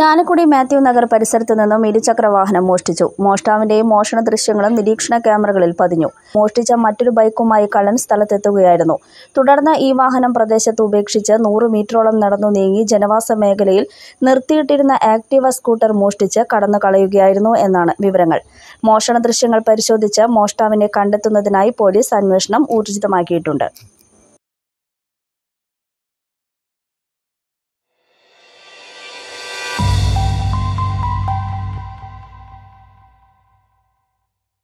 ചാലക്കുടി മാത്യു നഗർ പരിസരത്ത് നിന്നും ഇരുചക്ര വാഹനം മോഷ്ടിച്ചു മോഷ്ടാവിന്റെയും മോഷണ ദൃശ്യങ്ങളും നിരീക്ഷണ ക്യാമറകളിൽ പതിഞ്ഞു മോഷ്ടിച്ച മറ്റൊരു ബൈക്കുമായി കള്ളൻ സ്ഥലത്തെത്തുകയായിരുന്നു തുടർന്ന് ഈ വാഹനം പ്രദേശത്ത് ഉപേക്ഷിച്ച് നൂറ് മീറ്ററോളം നടന്നു നീങ്ങി ജനവാസ മേഖലയിൽ നിർത്തിയിട്ടിരുന്ന ആക്റ്റീവ സ്കൂട്ടർ മോഷ്ടിച്ച് കടന്നു കളയുകയായിരുന്നു എന്നാണ് വിവരങ്ങൾ മോഷണ ദൃശ്യങ്ങൾ പരിശോധിച്ച് മോഷ്ടാവിനെ കണ്ടെത്തുന്നതിനായി പോലീസ് അന്വേഷണം ഊർജിതമാക്കിയിട്ടുണ്ട്